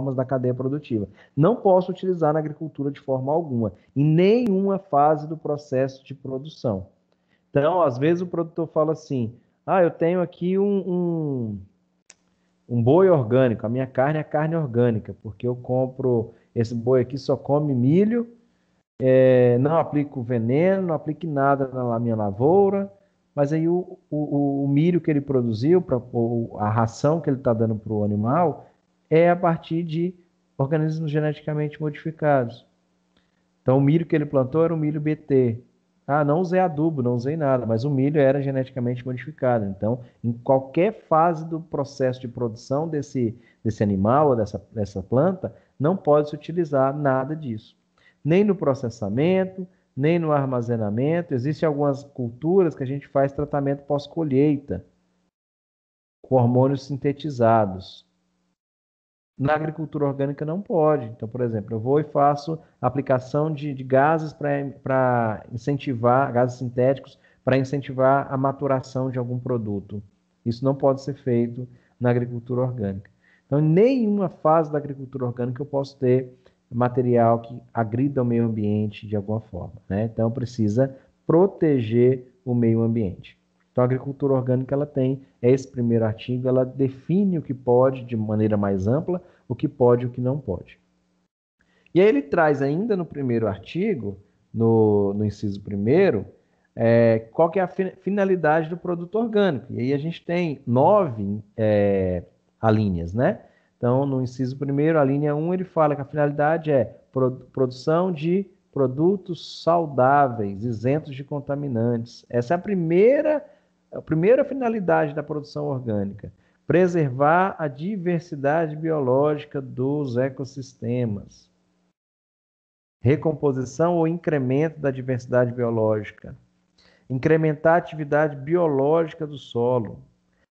normas da cadeia produtiva. Não posso utilizar na agricultura de forma alguma, em nenhuma fase do processo de produção. Então, às vezes o produtor fala assim: ah, eu tenho aqui um, um, um boi orgânico, a minha carne é carne orgânica, porque eu compro esse boi aqui só come milho, é, não aplico veneno, não aplico nada na minha lavoura mas aí o, o, o, milho que ele produziu, pra, a ração que ele está dando para o animal, é a partir de organismos geneticamente modificados. Então, o milho que ele plantou era o milho BT. Ah, não usei adubo, não usei nada, mas o milho era geneticamente modificado. Então, em qualquer fase do processo de produção desse, desse animal ou dessa, dessa planta, não pode se utilizar nada disso. Nem no processamento, nem no armazenamento. Existem algumas culturas que a gente faz tratamento pós-colheita com hormônios sintetizados. Na agricultura orgânica não pode. Então, por exemplo, eu vou e faço aplicação de, de gases para incentivar, gases sintéticos, para incentivar a maturação de algum produto. Isso não pode ser feito na agricultura orgânica. Então, em nenhuma fase da agricultura orgânica eu posso ter material que agrida o meio ambiente de alguma forma. Né? Então, precisa proteger o meio ambiente. Então, a agricultura orgânica ela tem esse primeiro artigo, ela define o que pode de maneira mais ampla, o que pode e o que não pode. E aí ele traz ainda no primeiro artigo, no, no inciso primeiro, é, qual que é a finalidade do produto orgânico. E aí a gente tem nove é, alíneas, né? Então, no inciso primeiro, a linha 1, ele fala que a finalidade é produ produção de produtos saudáveis, isentos de contaminantes. Essa é a primeira é a primeira finalidade da produção orgânica, preservar a diversidade biológica dos ecossistemas. Recomposição ou incremento da diversidade biológica. Incrementar a atividade biológica do solo.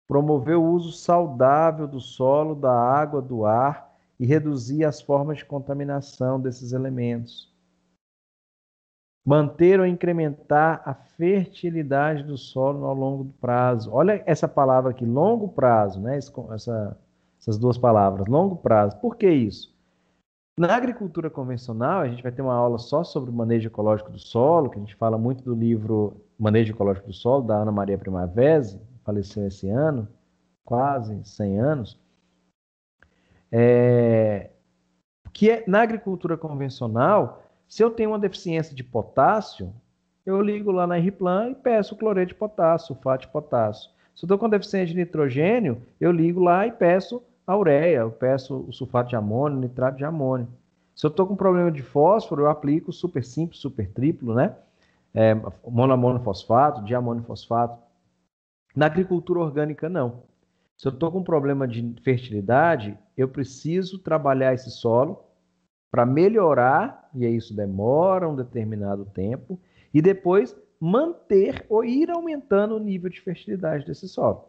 Promover o uso saudável do solo, da água, do ar e reduzir as formas de contaminação desses elementos manter ou incrementar a fertilidade do solo ao longo do prazo. Olha essa palavra aqui, longo prazo, né? Essa, essas duas palavras, longo prazo. Por que isso? Na agricultura convencional, a gente vai ter uma aula só sobre o manejo ecológico do solo, que a gente fala muito do livro Manejo Ecológico do Solo, da Ana Maria Primavera, faleceu esse ano, quase 100 anos. É, que é, na agricultura convencional, se eu tenho uma deficiência de potássio, eu ligo lá na RPLAN e peço cloreto de potássio, sulfato de potássio. Se eu estou com deficiência de nitrogênio, eu ligo lá e peço a ureia, eu peço o sulfato de amônio, nitrato de amônio. Se eu estou com problema de fósforo, eu aplico super simples, super triplo, né? É, monoamonofosfato, diamonofosfato. Na agricultura orgânica, não. Se eu estou com problema de fertilidade, eu preciso trabalhar esse solo para melhorar, e isso demora um determinado tempo, e depois manter ou ir aumentando o nível de fertilidade desse solo.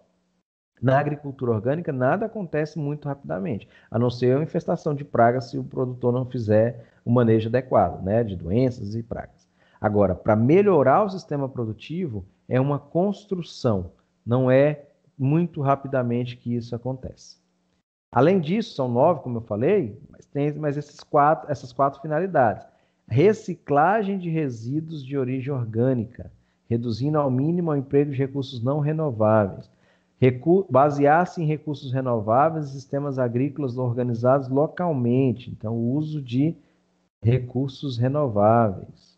Na agricultura orgânica, nada acontece muito rapidamente, a não ser a infestação de pragas se o produtor não fizer o manejo adequado, né, de doenças e pragas. Agora, para melhorar o sistema produtivo, é uma construção, não é muito rapidamente que isso acontece. Além disso, são nove, como eu falei, mas tem esses quatro, essas quatro finalidades. Reciclagem de resíduos de origem orgânica, reduzindo ao mínimo o emprego de recursos não renováveis. Recu Basear-se em recursos renováveis e sistemas agrícolas organizados localmente. Então, o uso de recursos renováveis.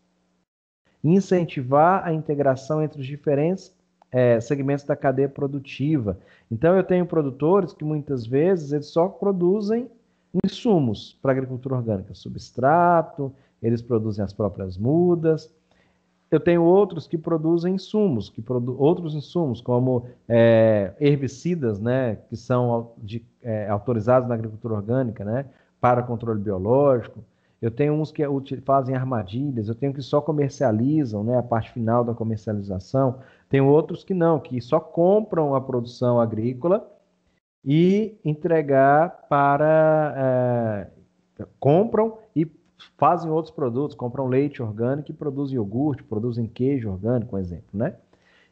Incentivar a integração entre os diferentes é, segmentos da cadeia produtiva. Então eu tenho produtores que muitas vezes eles só produzem insumos para agricultura orgânica, substrato, eles produzem as próprias mudas. Eu tenho outros que produzem insumos, que produ outros insumos como é, herbicidas, né, que são de, é, autorizados na agricultura orgânica, né, para controle biológico. Eu tenho uns que é, fazem armadilhas, eu tenho que só comercializam, né, a parte final da comercialização. Tem outros que não, que só compram a produção agrícola e entregar para. É, compram e fazem outros produtos, compram leite orgânico e produzem iogurte, produzem queijo orgânico, por exemplo, né?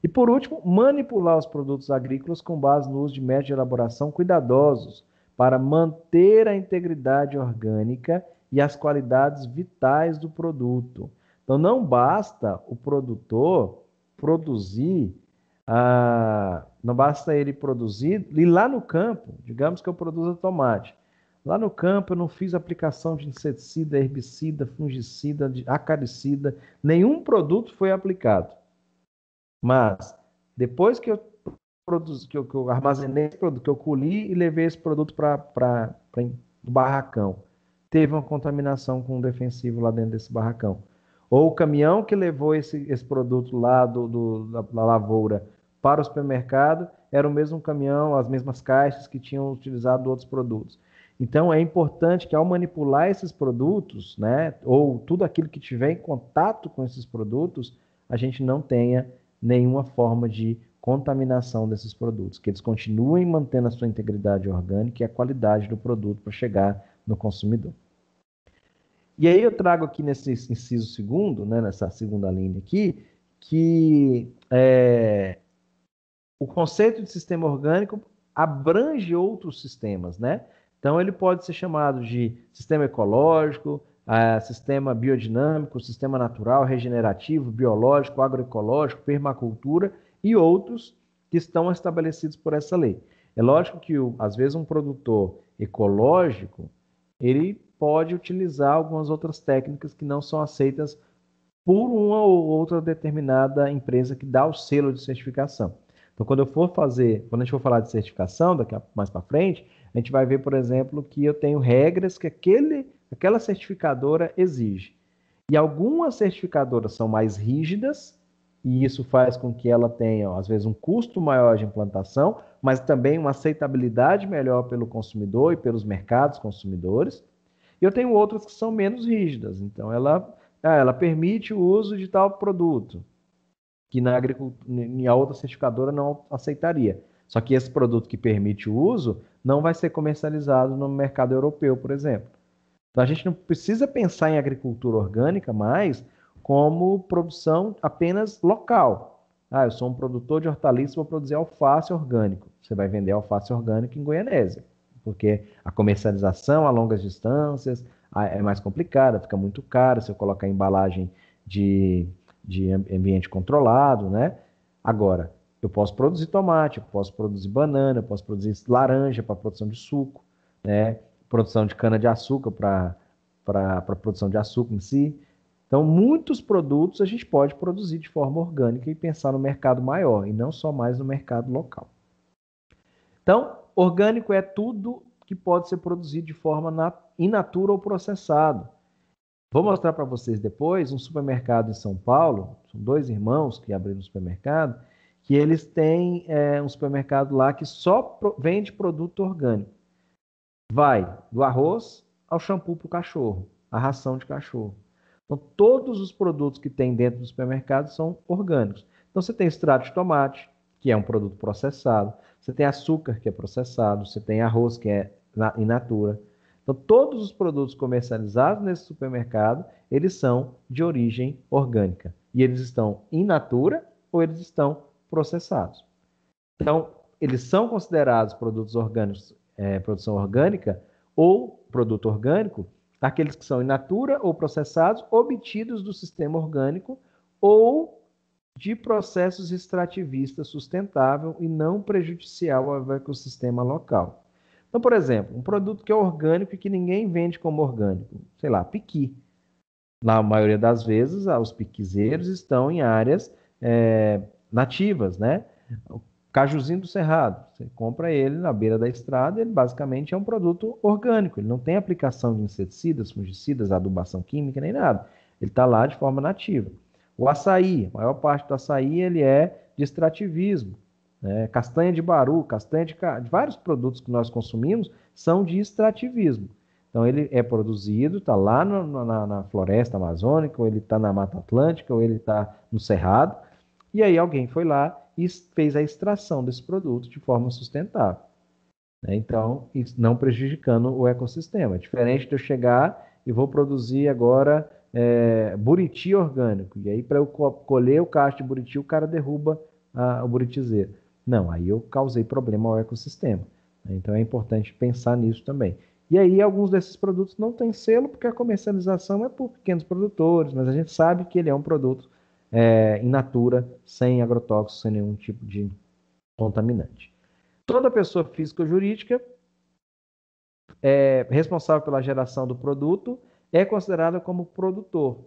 E por último, manipular os produtos agrícolas com base no uso de métodos de elaboração cuidadosos para manter a integridade orgânica e as qualidades vitais do produto. Então não basta o produtor produzir, ah, não basta ele produzir, e lá no campo, digamos que eu produza tomate, lá no campo eu não fiz aplicação de inseticida, herbicida, fungicida, acaricida, nenhum produto foi aplicado. Mas, depois que eu produzi, que eu, que eu armazenei esse produto, que eu colhi e levei esse produto para o barracão, teve uma contaminação com um defensivo lá dentro desse barracão ou o caminhão que levou esse, esse produto lá do, do da, da, lavoura para o supermercado era o mesmo caminhão, as mesmas caixas que tinham utilizado outros produtos. Então é importante que ao manipular esses produtos, né, ou tudo aquilo que tiver em contato com esses produtos, a gente não tenha nenhuma forma de contaminação desses produtos, que eles continuem mantendo a sua integridade orgânica e a qualidade do produto para chegar no consumidor. E aí eu trago aqui nesse inciso segundo, né, nessa segunda linha aqui, que é, o conceito de sistema orgânico abrange outros sistemas, né? Então ele pode ser chamado de sistema ecológico, é, sistema biodinâmico, sistema natural, regenerativo, biológico, agroecológico, permacultura e outros que estão estabelecidos por essa lei. É lógico que às vezes um produtor ecológico ele pode utilizar algumas outras técnicas que não são aceitas por uma ou outra determinada empresa que dá o selo de certificação. Então, quando eu for fazer, quando a gente for falar de certificação, daqui a, mais para frente, a gente vai ver, por exemplo, que eu tenho regras que aquele, aquela certificadora exige. E algumas certificadoras são mais rígidas, e isso faz com que ela tenha, às vezes, um custo maior de implantação, mas também uma aceitabilidade melhor pelo consumidor e pelos mercados consumidores. E eu tenho outras que são menos rígidas. Então, ela, ah, ela permite o uso de tal produto, que na agricultura, a outra certificadora não aceitaria. Só que esse produto que permite o uso não vai ser comercializado no mercado europeu, por exemplo. Então, a gente não precisa pensar em agricultura orgânica mais como produção apenas local. Ah, eu sou um produtor de hortaliças, vou produzir alface orgânico. Você vai vender alface orgânica em Goianésia porque a comercialização a longas distâncias é mais complicada, fica muito caro se eu colocar embalagem de, de ambiente controlado, né? Agora, eu posso produzir tomate, eu posso produzir banana, eu posso produzir laranja para produção de suco, né? Produção de cana-de-açúcar para produção de açúcar em si. Então, muitos produtos a gente pode produzir de forma orgânica e pensar no mercado maior, e não só mais no mercado local. Então, Orgânico é tudo que pode ser produzido de forma in natura ou processado. Vou mostrar para vocês depois um supermercado em São Paulo. São dois irmãos que abriram um supermercado. Que eles têm é, um supermercado lá que só pro, vende produto orgânico. Vai do arroz ao shampoo para o cachorro, a ração de cachorro. Então, todos os produtos que tem dentro do supermercado são orgânicos. Então, você tem extrato de tomate, que é um produto processado, você tem açúcar, que é processado, você tem arroz, que é in natura. Então, todos os produtos comercializados nesse supermercado, eles são de origem orgânica. E eles estão in natura ou eles estão processados. Então, eles são considerados produtos orgânicos, é, produção orgânica, ou produto orgânico, aqueles que são in natura ou processados, obtidos do sistema orgânico, ou de processos extrativistas sustentável e não prejudicial ao ecossistema local. Então, por exemplo, um produto que é orgânico e que ninguém vende como orgânico, sei lá, piqui. Na maioria das vezes, ah, os piquizeiros estão em áreas é, nativas, né? O cajuzinho do cerrado, você compra ele na beira da estrada, ele basicamente é um produto orgânico, ele não tem aplicação de inseticidas, fungicidas, adubação química nem nada. Ele está lá de forma nativa. O açaí, a maior parte do açaí ele é de extrativismo. Né? Castanha de baru, castanha de, ca... vários produtos que nós consumimos são de extrativismo. Então ele é produzido, está lá no, na, na, floresta amazônica, ou ele está na Mata Atlântica, ou ele está no Cerrado. E aí alguém foi lá e fez a extração desse produto de forma sustentável. Né? Então, não prejudicando o ecossistema. Diferente de eu chegar e vou produzir agora é, buriti orgânico. E aí, para eu colher o cacho de buriti, o cara derruba a, o buritizeiro. Não, aí eu causei problema ao ecossistema. Né? Então é importante pensar nisso também. E aí, alguns desses produtos não têm selo, porque a comercialização é por pequenos produtores, mas a gente sabe que ele é um produto é, in natura, sem agrotóxicos, sem nenhum tipo de contaminante. Toda pessoa física ou jurídica é responsável pela geração do produto é considerado como produtor.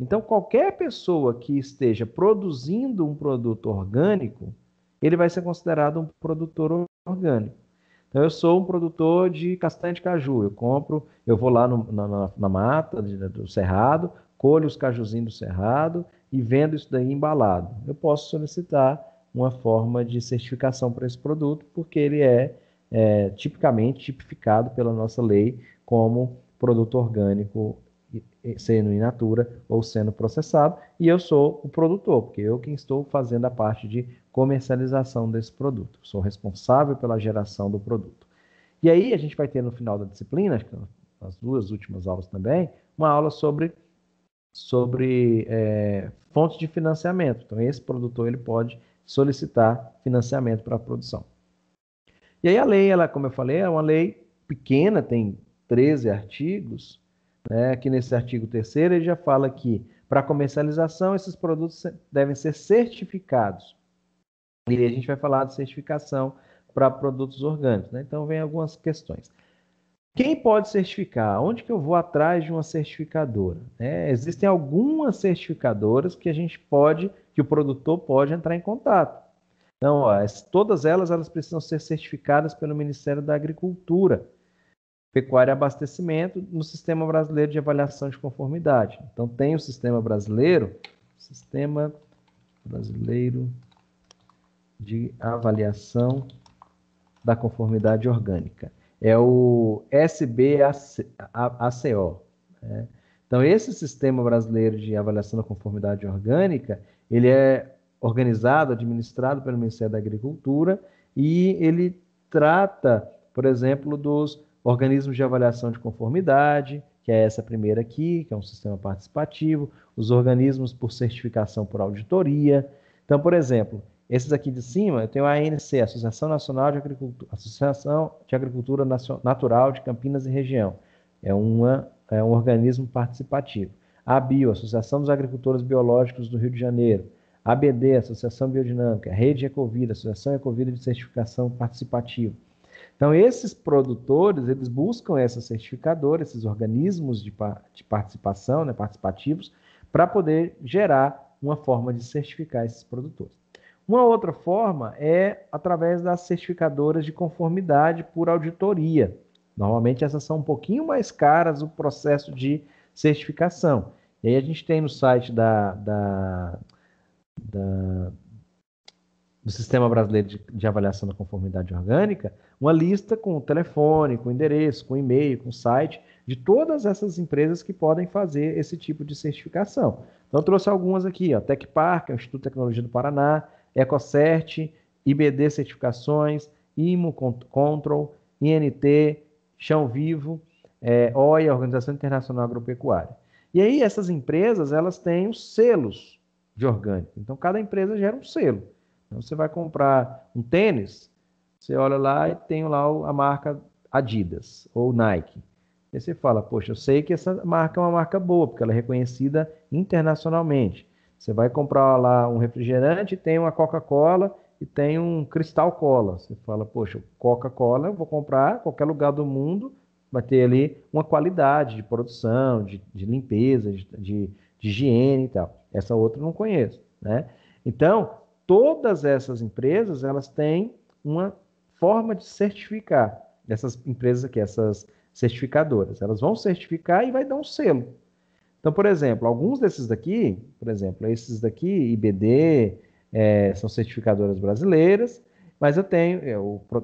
Então, qualquer pessoa que esteja produzindo um produto orgânico, ele vai ser considerado um produtor orgânico. Então, eu sou um produtor de castanha de caju. Eu compro, eu vou lá no, na, na, mata do cerrado, colho os cajuzinhos do cerrado e vendo isso daí embalado. Eu posso solicitar uma forma de certificação para esse produto, porque ele é, é tipicamente tipificado pela nossa lei como produto orgânico sendo in natura ou sendo processado, e eu sou o produtor, porque eu quem estou fazendo a parte de comercialização desse produto, sou responsável pela geração do produto. E aí a gente vai ter no final da disciplina, as duas últimas aulas também, uma aula sobre, sobre é, fontes de financiamento. Então esse produtor ele pode solicitar financiamento para a produção. E aí a lei, ela, como eu falei, é uma lei pequena, tem 13 artigos, né, aqui nesse artigo 3 ele já fala que para comercialização esses produtos devem ser certificados. E a gente vai falar de certificação para produtos orgânicos. Né? Então, vem algumas questões. Quem pode certificar? Onde que eu vou atrás de uma certificadora? É, existem algumas certificadoras que a gente pode, que o produtor pode entrar em contato. Então, ó, todas elas, elas precisam ser certificadas pelo Ministério da Agricultura pecuária e abastecimento no Sistema Brasileiro de Avaliação de Conformidade. Então, tem o Sistema Brasileiro, Sistema Brasileiro de Avaliação da Conformidade Orgânica. É o SBACO. Né? Então, esse Sistema Brasileiro de Avaliação da Conformidade Orgânica, ele é organizado, administrado pelo Ministério da Agricultura e ele trata, por exemplo, dos organismos de avaliação de conformidade, que é essa primeira aqui, que é um sistema participativo, os organismos por certificação por auditoria. Então, por exemplo, esses aqui de cima, eu tenho a ANC, Associação Nacional de Agricultura, Associação de Agricultura Natural de Campinas e Região. É, uma, é um organismo participativo. A BIO, Associação dos Agricultores Biológicos do Rio de Janeiro. ABD, Associação Biodinâmica. Rede Ecovida, Associação Ecovida de Certificação Participativa. Então, esses produtores, eles buscam essa certificadora, esses organismos de, de participação, né, participativos, para poder gerar uma forma de certificar esses produtores. Uma outra forma é através das certificadoras de conformidade por auditoria. Normalmente essas são um pouquinho mais caras o processo de certificação. E aí a gente tem no site da, da, da do Sistema Brasileiro de, de, Avaliação da Conformidade Orgânica, uma lista com o telefone, com o endereço, com o e-mail, com o site, de todas essas empresas que podem fazer esse tipo de certificação. Então, trouxe algumas aqui, ó, é o Instituto de Tecnologia do Paraná, EcoCert, IBD Certificações, IMO Control, INT, Chão Vivo, é, OIA, Organização Internacional Agropecuária. E aí, essas empresas, elas têm os selos de orgânico. Então, cada empresa gera um selo. Então, você vai comprar um tênis, você olha lá e tem lá a marca Adidas ou Nike. E você fala, poxa, eu sei que essa marca é uma marca boa, porque ela é reconhecida internacionalmente. Você vai comprar lá um refrigerante, tem uma Coca-Cola e tem um Cristal Cola. Você fala, poxa, Coca-Cola eu vou comprar qualquer lugar do mundo, vai ter ali uma qualidade de produção, de, de limpeza, de, de, de higiene e tal. Essa outra eu não conheço, né? Então, todas essas empresas elas têm uma forma de certificar. Essas empresas aqui, essas certificadoras, elas vão certificar e vai dar um selo. Então, por exemplo, alguns desses daqui, por exemplo, esses daqui, IBD, é, são certificadoras brasileiras, mas eu tenho, é,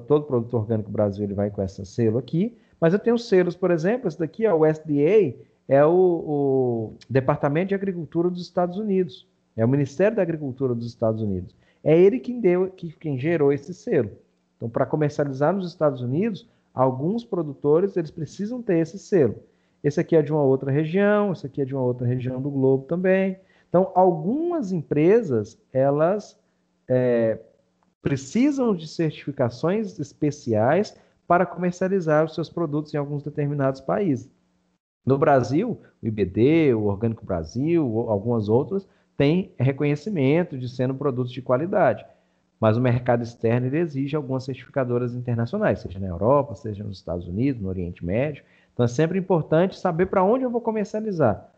todo produto orgânico Brasil ele vai com esse selo aqui, mas eu tenho selos, por exemplo, esse daqui é o SDA, é o, o Departamento de Agricultura dos Estados Unidos. É o Ministério da Agricultura dos Estados Unidos. É ele quem deu, quem gerou esse selo. Então, para comercializar nos Estados Unidos, alguns produtores eles precisam ter esse selo. Esse aqui é de uma outra região, esse aqui é de uma outra região do globo também. Então, algumas empresas elas é, precisam de certificações especiais para comercializar os seus produtos em alguns determinados países. No Brasil, o IBD, o Orgânico Brasil, algumas outras, tem reconhecimento de sendo produtos de qualidade. Mas o mercado externo exige algumas certificadoras internacionais, seja na Europa, seja nos Estados Unidos, no Oriente Médio. Então é sempre importante saber para onde eu vou comercializar.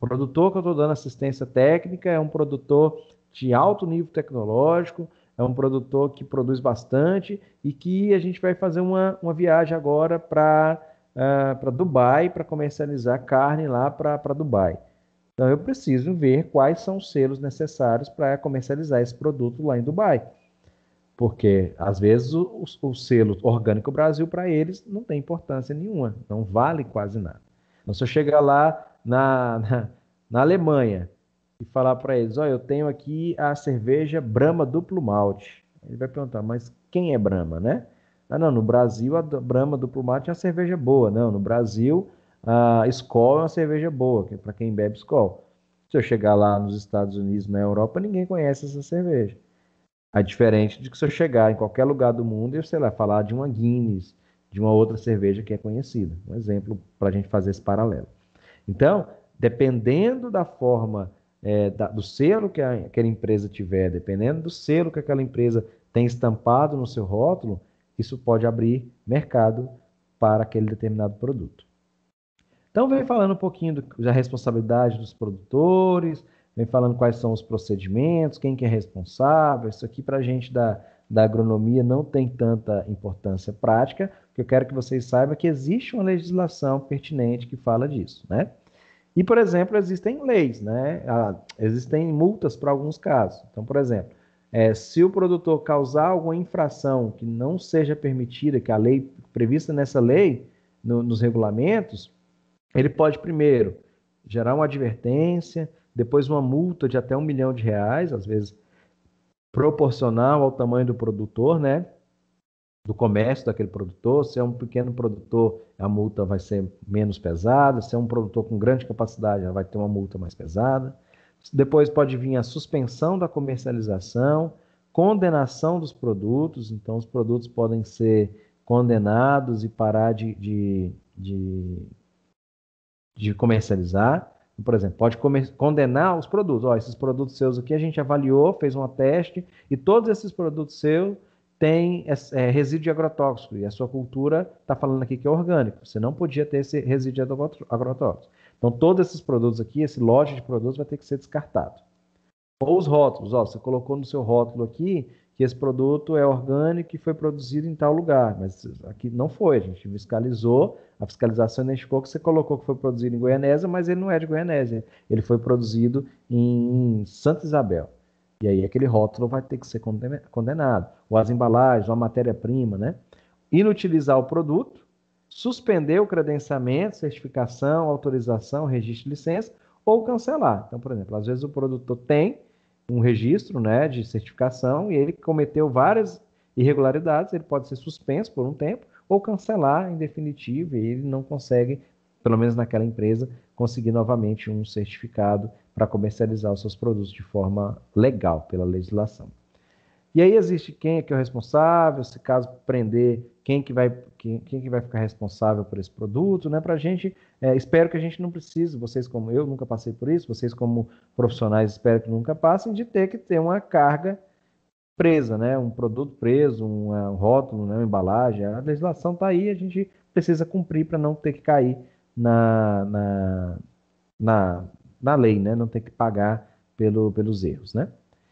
O produtor que eu estou dando assistência técnica é um produtor de alto nível tecnológico, é um produtor que produz bastante e que a gente vai fazer uma, uma viagem agora para uh, ah, Dubai para comercializar carne lá para Dubai. Então eu preciso ver quais são os selos necessários para comercializar esse produto lá em Dubai. Porque às vezes o, o selo Orgânico Brasil para eles não tem importância nenhuma, não vale quase nada. Então se eu chegar lá na, na, na Alemanha e falar para eles, olha, eu tenho aqui a cerveja Brahma Duplo Malte. Ele vai perguntar, mas quem é Brahma, né? Ah, não, no Brasil a Brahma Duplo Malte é a cerveja boa. Não, no Brasil a Skol é uma cerveja boa, que é para quem bebe Skol. Se eu chegar lá nos Estados Unidos, na Europa, ninguém conhece essa cerveja. É diferente de que se eu chegar em qualquer lugar do mundo e, sei lá, falar de uma Guinness, de uma outra cerveja que é conhecida. Um exemplo para a gente fazer esse paralelo. Então, dependendo da forma, é, da, do selo que a, aquela empresa tiver, dependendo do selo que aquela empresa tem estampado no seu rótulo, isso pode abrir mercado para aquele determinado produto. Então, vem falando um pouquinho do, da responsabilidade dos produtores, vem falando quais são os procedimentos, quem que é responsável. Isso aqui, para a gente da, da agronomia, não tem tanta importância prática, porque eu quero que vocês saibam que existe uma legislação pertinente que fala disso, né? E, por exemplo, existem leis, né? Ah, existem multas para alguns casos. Então, por exemplo, é, se o produtor causar alguma infração que não seja permitida, que a lei prevista nessa lei, no, nos regulamentos, ele pode primeiro gerar uma advertência, depois uma multa de até um milhão de reais, às vezes proporcional ao tamanho do produtor, né? Do comércio daquele produtor. Se é um pequeno produtor, a multa vai ser menos pesada. Se é um produtor com grande capacidade, ela vai ter uma multa mais pesada. Depois pode vir a suspensão da comercialização, condenação dos produtos. Então, os produtos podem ser condenados e parar de, de, de de comercializar. Por exemplo, pode condenar os produtos. Ó, esses produtos seus aqui a gente avaliou, fez um teste e todos esses produtos seus têm é, é, resíduo agrotóxico e a sua cultura está falando aqui que é orgânico. Você não podia ter esse resíduo agrotóxico. Então, todos esses produtos aqui, esse lote de produtos vai ter que ser descartado. Ou os rótulos, ó, você colocou no seu rótulo aqui que esse produto é orgânico e foi produzido em tal lugar, mas aqui não foi, a gente fiscalizou, a fiscalização identificou que você colocou que foi produzido em Goianésia, mas ele não é de Goianésia, ele foi produzido em Santa Isabel. E aí aquele rótulo vai ter que ser condenado, ou as embalagens, ou a matéria-prima, né? Inutilizar o produto, suspender o credenciamento, certificação, autorização, registro de licença, ou cancelar. Então, por exemplo, às vezes o produtor tem um registro né, de certificação e ele cometeu várias irregularidades, ele pode ser suspenso por um tempo ou cancelar em definitivo e ele não consegue, pelo menos naquela empresa, conseguir novamente um certificado para comercializar os seus produtos de forma legal pela legislação. E aí existe quem é que é o responsável, se caso prender quem que vai, quem, quem que vai ficar responsável por esse produto, né? Para a gente, é, espero que a gente não precise, vocês como eu nunca passei por isso, vocês como profissionais espero que nunca passem, de ter que ter uma carga presa, né? Um produto preso, um é, rótulo, né? uma embalagem. A legislação está aí, a gente precisa cumprir para não ter que cair na, na, na, na lei, né? Não ter que pagar pelo, pelos erros, né?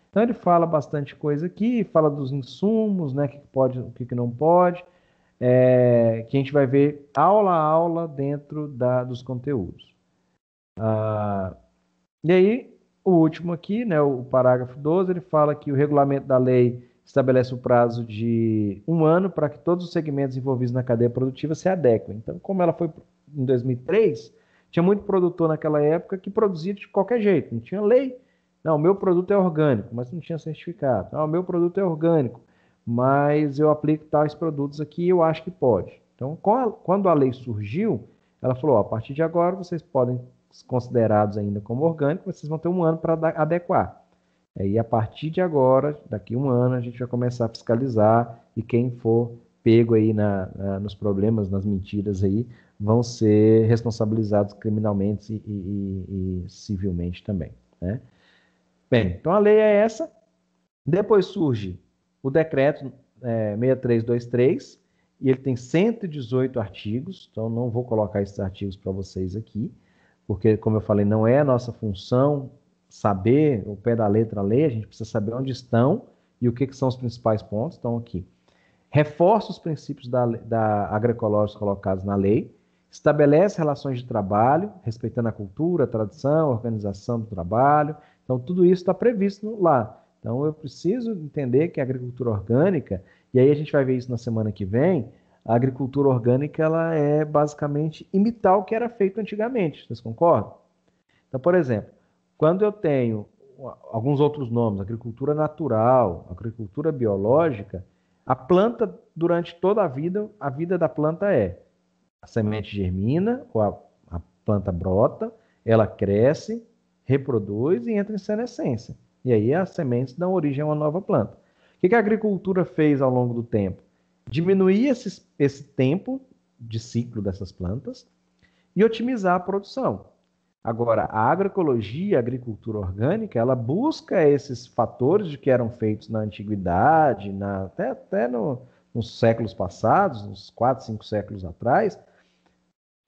Então ele fala bastante coisa aqui, fala dos insumos, né? O que pode, o que não pode é, que a gente vai ver aula a aula dentro da, dos conteúdos. Ah, e aí, o último aqui, né, o parágrafo 12, ele fala que o regulamento da lei estabelece o prazo de um ano para que todos os segmentos envolvidos na cadeia produtiva se adequem. Então, como ela foi em 2003, tinha muito produtor naquela época que produzia de qualquer jeito, não tinha lei. Não, o meu produto é orgânico, mas não tinha certificado. Não, ah, o meu produto é orgânico mas eu aplico tais produtos aqui e eu acho que pode. Então, quando a lei surgiu, ela falou: a partir de agora vocês podem considerados ainda como orgânico, vocês vão ter um ano para adequar. É, e a partir de agora, daqui a um ano, a gente vai começar a fiscalizar e quem for pego aí na, na nos problemas, nas mentiras aí, vão ser responsabilizados criminalmente e, e, e civilmente também. Né? Bem, então a lei é essa. Depois surge o decreto é, 6323, e ele tem 118 artigos, então não vou colocar esses artigos para vocês aqui, porque, como eu falei, não é a nossa função saber o pé da letra da lei, a gente precisa saber onde estão e o que, que são os principais pontos, estão aqui. Reforça os princípios da, da agroecológicos colocados na lei, estabelece relações de trabalho, respeitando a cultura, a tradição, a organização do trabalho. Então, tudo isso está previsto lá. Então eu preciso entender que a agricultura orgânica, e aí a gente vai ver isso na semana que vem, a agricultura orgânica ela é basicamente imitar o que era feito antigamente, vocês concordam? Então, por exemplo, quando eu tenho alguns outros nomes, agricultura natural, agricultura biológica, a planta durante toda a vida, a vida da planta é a semente germina, ou a, a planta brota, ela cresce, reproduz e entra em senescência. E aí as sementes dão origem a uma nova planta. O que, a agricultura fez ao longo do tempo? Diminuir esse, esse tempo de ciclo dessas plantas e otimizar a produção. Agora, a agroecologia, a agricultura orgânica, ela busca esses fatores de que eram feitos na antiguidade, na, até, até no, nos séculos passados, uns 4, 5 séculos atrás,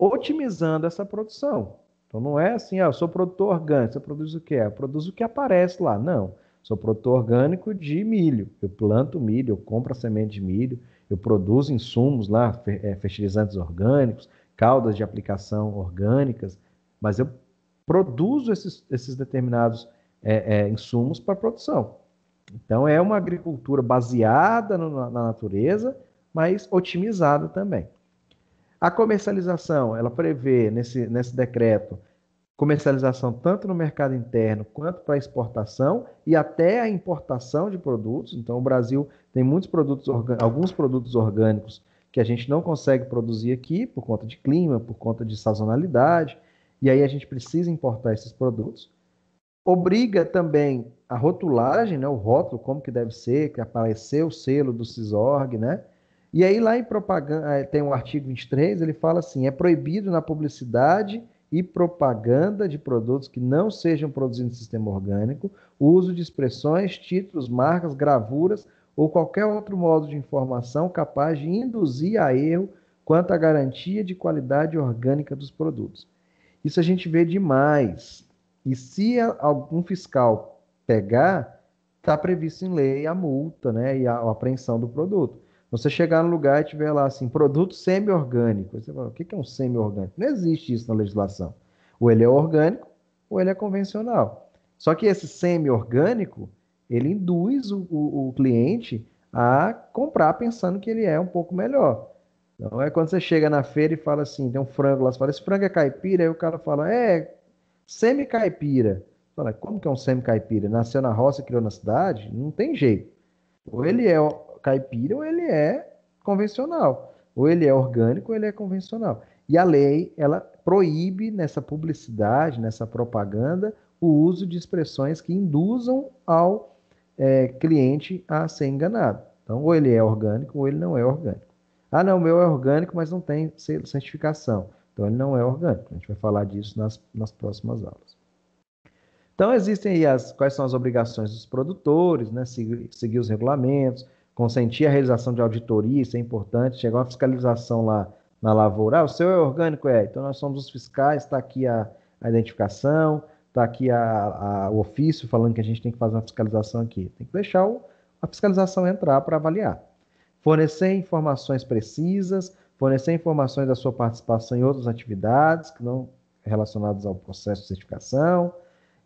otimizando essa produção. Então não é assim, ah, eu sou produtor orgânico, você produz o que? Ah, eu produzo o que aparece lá. Não. Sou produtor orgânico de milho. Eu planto milho, eu compro a semente de milho, eu produzo insumos lá, é, fertilizantes orgânicos, caudas de aplicação orgânicas, mas eu produzo esses, esses determinados é, é, insumos para produção. Então é uma agricultura baseada no, na natureza, mas otimizada também. A comercialização, ela prevê nesse, nesse decreto comercialização tanto no mercado interno quanto para exportação e até a importação de produtos. Então, o Brasil tem muitos produtos, alguns produtos orgânicos que a gente não consegue produzir aqui por conta de clima, por conta de sazonalidade, e aí a gente precisa importar esses produtos. Obriga também a rotulagem, né, o rótulo, como que deve ser, que aparecer o selo do CISORG, né? E aí lá em propaganda, eh, tem um artigo 23, ele fala assim: é proibido na publicidade e propaganda de produtos que não sejam produzidos em sistema orgânico o uso de expressões, títulos, marcas, gravuras ou qualquer outro modo de informação capaz de induzir a erro quanto à garantia de qualidade orgânica dos produtos. Isso a gente vê demais. E se algum fiscal pegar, está previsto em lei a multa né, e a apreensão do produto. Você chegar no lugar e tiver lá assim, produto semi-orgânico. Você fala, o que é um semi-orgânico? Não existe isso na legislação. Ou ele é orgânico, ou ele é convencional. Só que esse semi-orgânico, ele induz o, o, o cliente a comprar pensando que ele é um pouco melhor. Então é quando você chega na feira e fala assim, tem um frango lá, você fala, esse frango é caipira, aí o cara fala, é semi-caipira. Fala, como que é um semi-caipira? Nasceu na roça e criou na cidade? Não tem jeito. Ou ele é caipira ou ele é convencional. Ou ele é orgânico ou ele é convencional. E a lei, ela proíbe nessa publicidade, nessa propaganda, o uso de expressões que induzam ao é, cliente a ser enganado. Então, ou ele é orgânico ou ele não é orgânico. Ah, não, meu é orgânico, mas não tem certificação. Então, ele não é orgânico. A gente vai falar disso nas, nas próximas aulas. Então, existem aí as, quais são as obrigações dos produtores, né? seguir, seguir os regulamentos, consentir a realização de auditoria, isso é importante, chegar uma fiscalização lá na lavoura. Ah, o seu é orgânico? É, então nós somos os fiscais, está aqui a, a identificação, está aqui a, a, o ofício falando que a gente tem que fazer uma fiscalização aqui. Tem que deixar o, a fiscalização entrar para avaliar. Fornecer informações precisas, fornecer informações da sua participação em outras atividades que não relacionadas ao processo de certificação,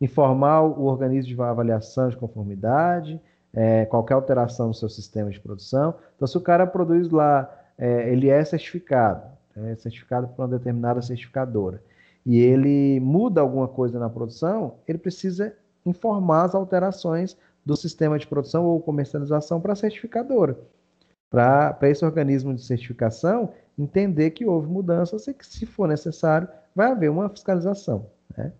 informar o organismo de avaliação de conformidade, é, qualquer alteração no seu sistema de produção. Então, se o cara produz lá, é, ele é certificado, é certificado por uma determinada certificadora, e ele muda alguma coisa na produção, ele precisa informar as alterações do sistema de produção ou comercialização para a certificadora. Para esse organismo de certificação entender que houve mudanças e que, se for necessário, vai haver uma fiscalização. Né?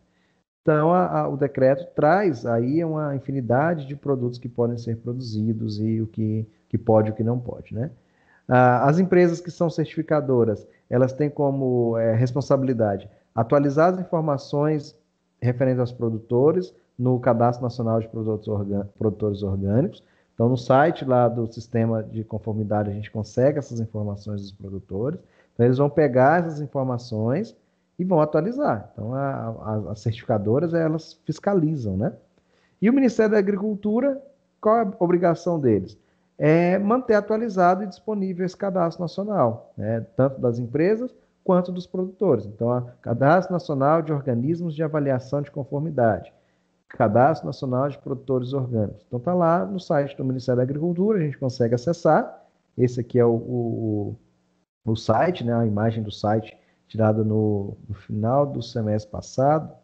Então, a, a, o decreto traz aí uma infinidade de produtos que podem ser produzidos e o que, que pode e o que não pode, né? Ah, as empresas que são certificadoras, elas têm como é, responsabilidade atualizar as informações referentes aos produtores no Cadastro Nacional de Produtos Orgânicos, Produtores Orgânicos. Então, no site lá do sistema de conformidade, a gente consegue essas informações dos produtores. Então, eles vão pegar essas informações e vão atualizar. Então, a, a, as certificadoras, elas fiscalizam, né? E o Ministério da Agricultura, qual é a obrigação deles? É manter atualizado e disponível esse cadastro nacional, né? tanto das empresas quanto dos produtores. Então, a Cadastro Nacional de Organismos de Avaliação de Conformidade, Cadastro Nacional de Produtores Orgânicos. Então, está lá no site do Ministério da Agricultura, a gente consegue acessar. Esse aqui é o, o, o site, né? a imagem do site tirada no, no, final do semestre passado.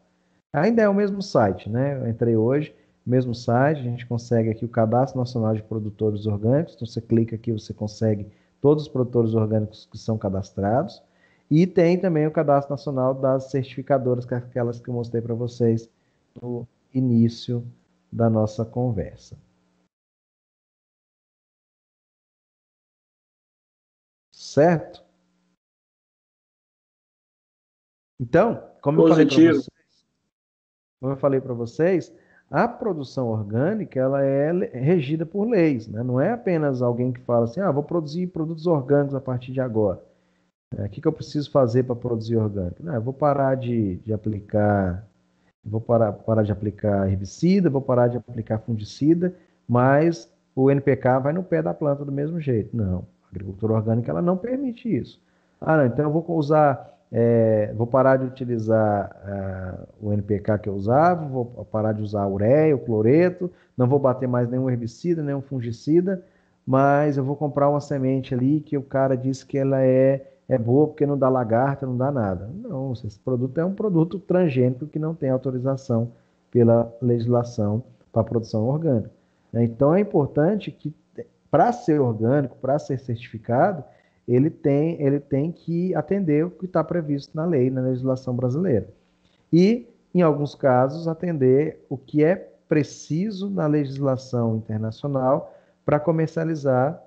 Ainda é o mesmo site, né? Eu entrei hoje, mesmo site, a gente consegue aqui o Cadastro Nacional de Produtores Orgânicos. Então você clica aqui, você consegue todos os produtores orgânicos que são cadastrados. E tem também o Cadastro Nacional das Certificadoras, que é aquelas que eu mostrei para vocês no início da nossa conversa. Certo? Então, como Positivo. eu falei para vocês, vocês, a produção orgânica ela é regida por leis, né? não é apenas alguém que fala assim, ah, vou produzir produtos orgânicos a partir de agora. É, o que, que eu preciso fazer para produzir orgânico? Não, eu vou parar de, de aplicar, vou parar, parar de aplicar herbicida, vou parar de aplicar fungicida, mas o NPK vai no pé da planta do mesmo jeito. Não, a agricultura orgânica ela não permite isso. Ah, não, então eu vou usar é, vou parar de utilizar uh, o NPK que eu usava, vou parar de usar a ureia, o cloreto, não vou bater mais nenhum herbicida, nenhum fungicida, mas eu vou comprar uma semente ali que o cara disse que ela é, é boa porque não dá lagarta, não dá nada. Não, esse produto é um produto transgênico que não tem autorização pela legislação para produção orgânica. Né? Então é importante que, para ser orgânico, para ser certificado, ele tem, ele tem que atender o que está previsto na lei, na legislação brasileira. E, em alguns casos, atender o que é preciso na legislação internacional para comercializar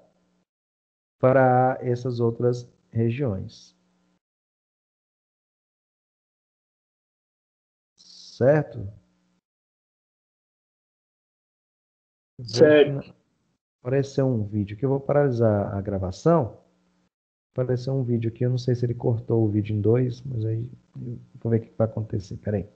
para essas outras regiões. Certo? Certo. Apareceu um vídeo que eu vou paralisar a gravação. Apareceu um vídeo aqui, eu não sei se ele cortou o vídeo em dois, mas aí vou ver o que vai acontecer. Peraí.